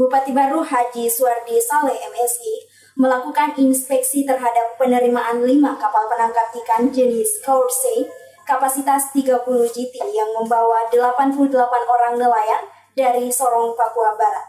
Bupati baru Haji Suwardi Saleh MSI melakukan inspeksi terhadap penerimaan 5 kapal penangkap ikan jenis Corsair kapasitas 30 GT yang membawa 88 orang nelayan dari Sorong, Papua Barat.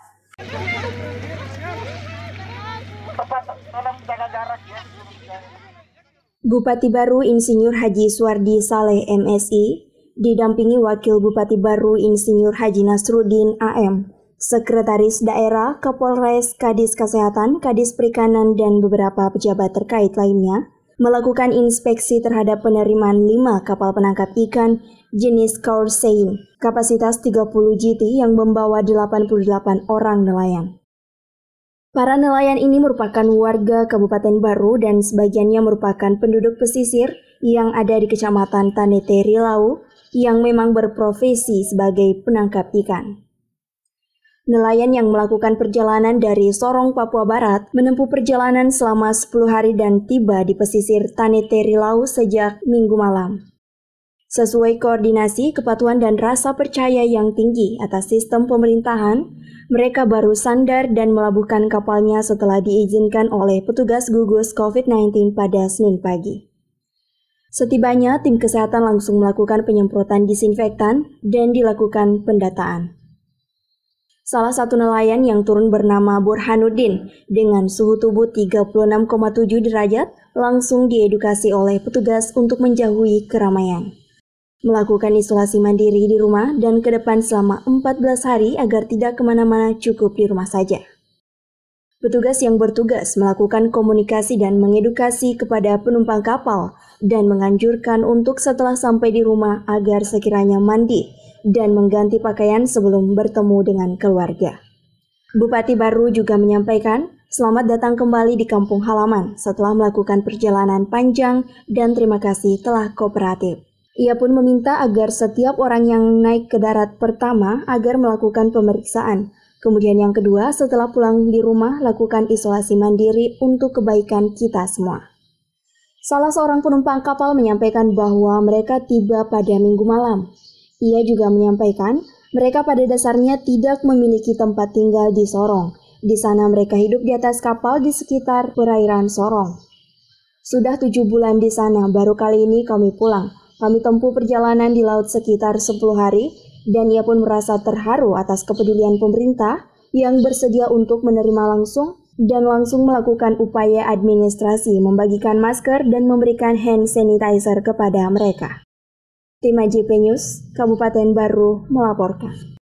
Bupati baru Insinyur Haji Suwardi Saleh MSI didampingi Wakil Bupati baru Insinyur Haji Nasrudin AM Sekretaris Daerah, Kapolres, Kadis Kesehatan, Kadis Perikanan, dan beberapa pejabat terkait lainnya melakukan inspeksi terhadap penerimaan 5 kapal penangkap ikan jenis Corsair, kapasitas 30 GT yang membawa 88 orang nelayan. Para nelayan ini merupakan warga Kabupaten Baru dan sebagiannya merupakan penduduk pesisir yang ada di Kecamatan Taneteri Lawu yang memang berprofesi sebagai penangkap ikan. Nelayan yang melakukan perjalanan dari Sorong, Papua Barat menempuh perjalanan selama 10 hari dan tiba di pesisir Taneteri Laut sejak minggu malam. Sesuai koordinasi, kepatuhan dan rasa percaya yang tinggi atas sistem pemerintahan, mereka baru sandar dan melabuhkan kapalnya setelah diizinkan oleh petugas gugus COVID-19 pada Senin pagi. Setibanya, tim kesehatan langsung melakukan penyemprotan disinfektan dan dilakukan pendataan. Salah satu nelayan yang turun bernama Burhanuddin dengan suhu tubuh 36,7 derajat langsung diedukasi oleh petugas untuk menjauhi keramaian. Melakukan isolasi mandiri di rumah dan ke depan selama 14 hari agar tidak kemana-mana cukup di rumah saja. Petugas yang bertugas melakukan komunikasi dan mengedukasi kepada penumpang kapal dan menganjurkan untuk setelah sampai di rumah agar sekiranya mandi dan mengganti pakaian sebelum bertemu dengan keluarga. Bupati baru juga menyampaikan, selamat datang kembali di kampung halaman setelah melakukan perjalanan panjang dan terima kasih telah kooperatif. Ia pun meminta agar setiap orang yang naik ke darat pertama agar melakukan pemeriksaan. Kemudian yang kedua, setelah pulang di rumah, lakukan isolasi mandiri untuk kebaikan kita semua. Salah seorang penumpang kapal menyampaikan bahwa mereka tiba pada minggu malam. Ia juga menyampaikan, mereka pada dasarnya tidak memiliki tempat tinggal di Sorong. Di sana mereka hidup di atas kapal di sekitar perairan Sorong. Sudah tujuh bulan di sana, baru kali ini kami pulang. Kami tempuh perjalanan di laut sekitar 10 hari, dan ia pun merasa terharu atas kepedulian pemerintah yang bersedia untuk menerima langsung dan langsung melakukan upaya administrasi membagikan masker dan memberikan hand sanitizer kepada mereka. Tim AJP News, Kabupaten Baru melaporkan.